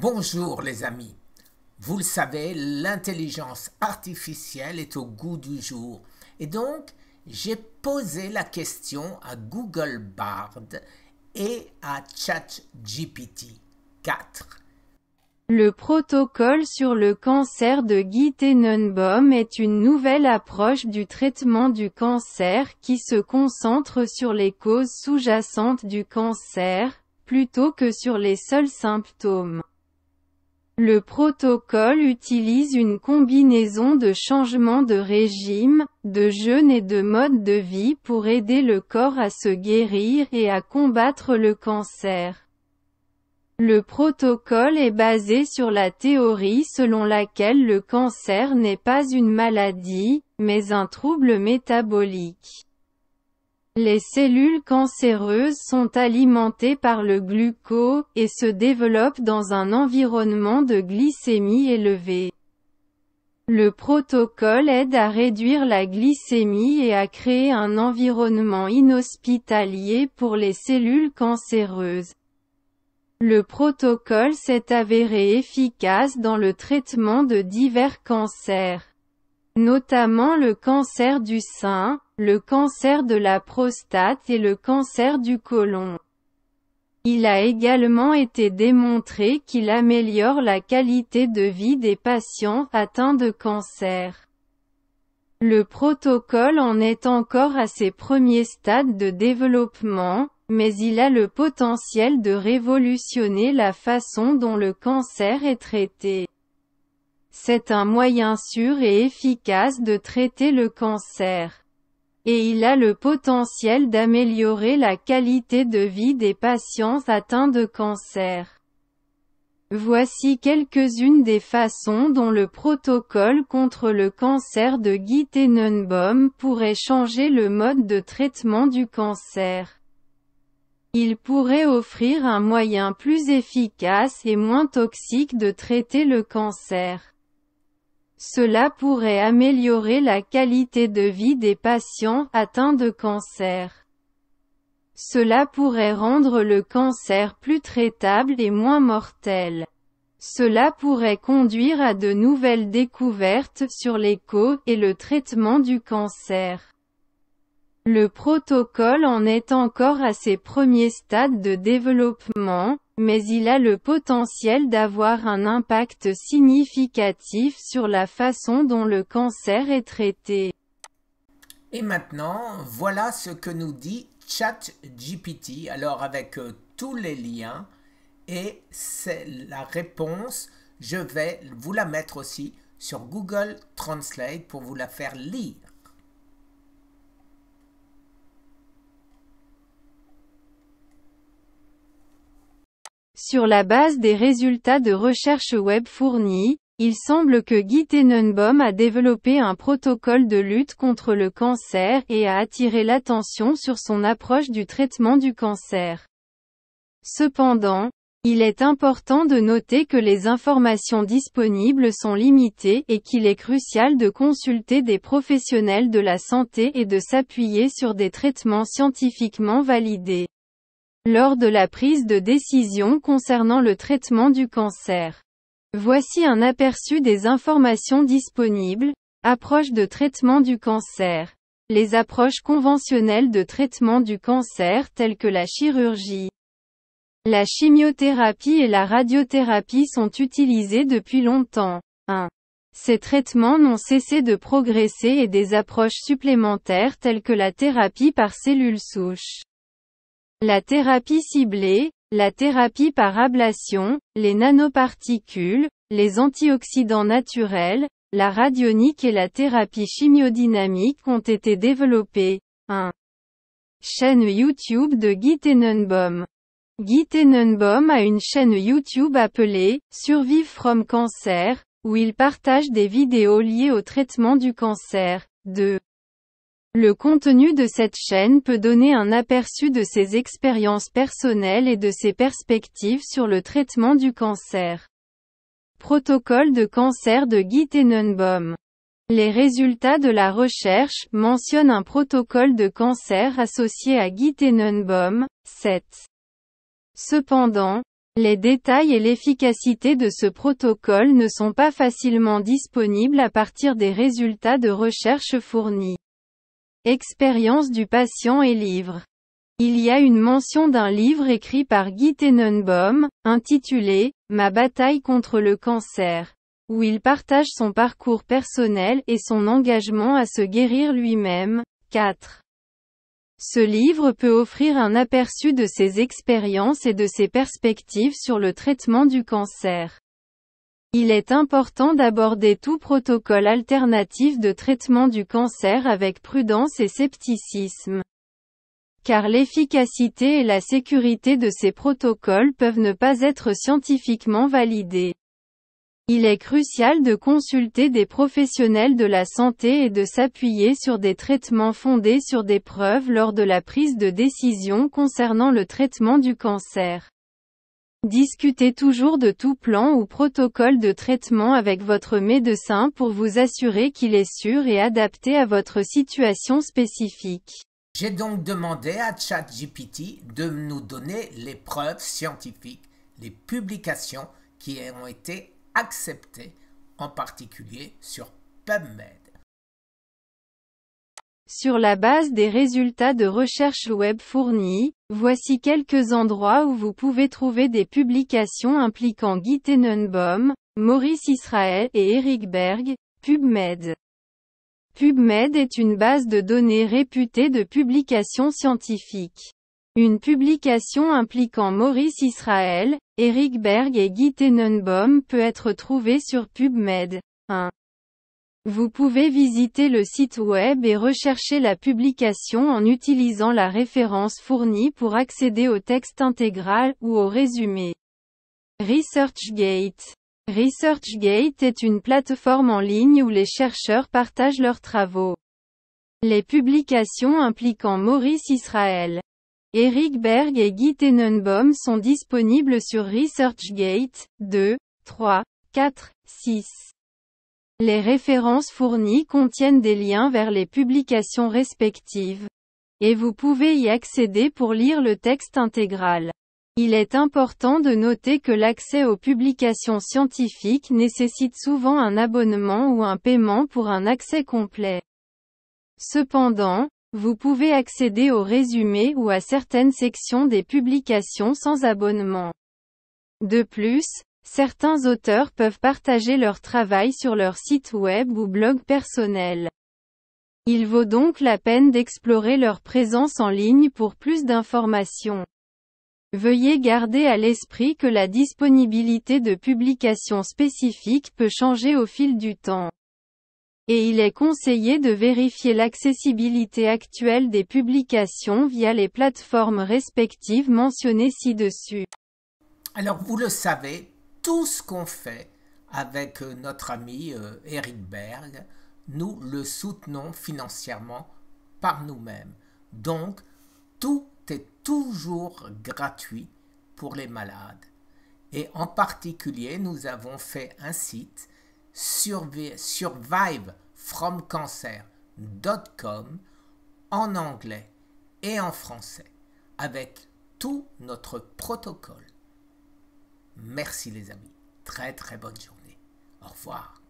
Bonjour les amis. Vous le savez, l'intelligence artificielle est au goût du jour. Et donc, j'ai posé la question à Google Bard et à ChatGPT 4. Le protocole sur le cancer de Guy Tenenbaum est une nouvelle approche du traitement du cancer qui se concentre sur les causes sous-jacentes du cancer, plutôt que sur les seuls symptômes. Le protocole utilise une combinaison de changements de régime, de jeûne et de mode de vie pour aider le corps à se guérir et à combattre le cancer. Le protocole est basé sur la théorie selon laquelle le cancer n'est pas une maladie, mais un trouble métabolique. Les cellules cancéreuses sont alimentées par le glucose, et se développent dans un environnement de glycémie élevée. Le protocole aide à réduire la glycémie et à créer un environnement inhospitalier pour les cellules cancéreuses. Le protocole s'est avéré efficace dans le traitement de divers cancers, notamment le cancer du sein, le cancer de la prostate et le cancer du côlon. Il a également été démontré qu'il améliore la qualité de vie des patients atteints de cancer. Le protocole en est encore à ses premiers stades de développement, mais il a le potentiel de révolutionner la façon dont le cancer est traité. C'est un moyen sûr et efficace de traiter le cancer et il a le potentiel d'améliorer la qualité de vie des patients atteints de cancer. Voici quelques-unes des façons dont le protocole contre le cancer de Guy Tenenbaum pourrait changer le mode de traitement du cancer. Il pourrait offrir un moyen plus efficace et moins toxique de traiter le cancer. Cela pourrait améliorer la qualité de vie des patients atteints de cancer. Cela pourrait rendre le cancer plus traitable et moins mortel. Cela pourrait conduire à de nouvelles découvertes sur l'écho et le traitement du cancer. Le protocole en est encore à ses premiers stades de développement, mais il a le potentiel d'avoir un impact significatif sur la façon dont le cancer est traité. Et maintenant, voilà ce que nous dit ChatGPT, alors avec euh, tous les liens, et c'est la réponse, je vais vous la mettre aussi sur Google Translate pour vous la faire lire. Sur la base des résultats de recherche web fournis, il semble que Guy Tenenbaum a développé un protocole de lutte contre le cancer et a attiré l'attention sur son approche du traitement du cancer. Cependant, il est important de noter que les informations disponibles sont limitées et qu'il est crucial de consulter des professionnels de la santé et de s'appuyer sur des traitements scientifiquement validés lors de la prise de décision concernant le traitement du cancer. Voici un aperçu des informations disponibles. Approche de traitement du cancer. Les approches conventionnelles de traitement du cancer telles que la chirurgie, la chimiothérapie et la radiothérapie sont utilisées depuis longtemps. 1. Ces traitements n'ont cessé de progresser et des approches supplémentaires telles que la thérapie par cellules souches la thérapie ciblée, la thérapie par ablation, les nanoparticules, les antioxydants naturels, la radionique et la thérapie chimiodynamique ont été développées. 1. Chaîne YouTube de Guy Tenenbaum. Guy Tenenbaum a une chaîne YouTube appelée Survive from Cancer, où il partage des vidéos liées au traitement du cancer. 2. Le contenu de cette chaîne peut donner un aperçu de ses expériences personnelles et de ses perspectives sur le traitement du cancer. Protocole de cancer de Guy Les résultats de la recherche mentionnent un protocole de cancer associé à Guy 7. Cependant, les détails et l'efficacité de ce protocole ne sont pas facilement disponibles à partir des résultats de recherche fournis. Expérience du patient et livre. Il y a une mention d'un livre écrit par Guy Tenenbaum, intitulé « Ma bataille contre le cancer », où il partage son parcours personnel et son engagement à se guérir lui-même. 4. Ce livre peut offrir un aperçu de ses expériences et de ses perspectives sur le traitement du cancer. Il est important d'aborder tout protocole alternatif de traitement du cancer avec prudence et scepticisme. Car l'efficacité et la sécurité de ces protocoles peuvent ne pas être scientifiquement validées. Il est crucial de consulter des professionnels de la santé et de s'appuyer sur des traitements fondés sur des preuves lors de la prise de décision concernant le traitement du cancer. Discutez toujours de tout plan ou protocole de traitement avec votre médecin pour vous assurer qu'il est sûr et adapté à votre situation spécifique. J'ai donc demandé à ChatGPT de nous donner les preuves scientifiques, les publications qui ont été acceptées, en particulier sur PubMed. Sur la base des résultats de recherche web fournis, voici quelques endroits où vous pouvez trouver des publications impliquant Guy Tenenbaum, Maurice Israël et Eric Berg, PubMed. PubMed est une base de données réputée de publications scientifiques. Une publication impliquant Maurice Israël, Eric Berg et Guy Tenenbaum peut être trouvée sur PubMed. 1. Vous pouvez visiter le site web et rechercher la publication en utilisant la référence fournie pour accéder au texte intégral ou au résumé. ResearchGate ResearchGate est une plateforme en ligne où les chercheurs partagent leurs travaux. Les publications impliquant Maurice Israël, Eric Berg et Guy Tenenbaum sont disponibles sur ResearchGate 2, 3, 4, 6. Les références fournies contiennent des liens vers les publications respectives. Et vous pouvez y accéder pour lire le texte intégral. Il est important de noter que l'accès aux publications scientifiques nécessite souvent un abonnement ou un paiement pour un accès complet. Cependant, vous pouvez accéder aux résumé ou à certaines sections des publications sans abonnement. De plus, Certains auteurs peuvent partager leur travail sur leur site web ou blog personnel. Il vaut donc la peine d'explorer leur présence en ligne pour plus d'informations. Veuillez garder à l'esprit que la disponibilité de publications spécifiques peut changer au fil du temps. Et il est conseillé de vérifier l'accessibilité actuelle des publications via les plateformes respectives mentionnées ci-dessus. Alors vous le savez, tout ce qu'on fait avec euh, notre ami euh, Eric Berg, nous le soutenons financièrement par nous-mêmes. Donc, tout est toujours gratuit pour les malades. Et en particulier, nous avons fait un site survivefromcancer.com en anglais et en français avec tout notre protocole. Merci les amis. Très très bonne journée. Au revoir.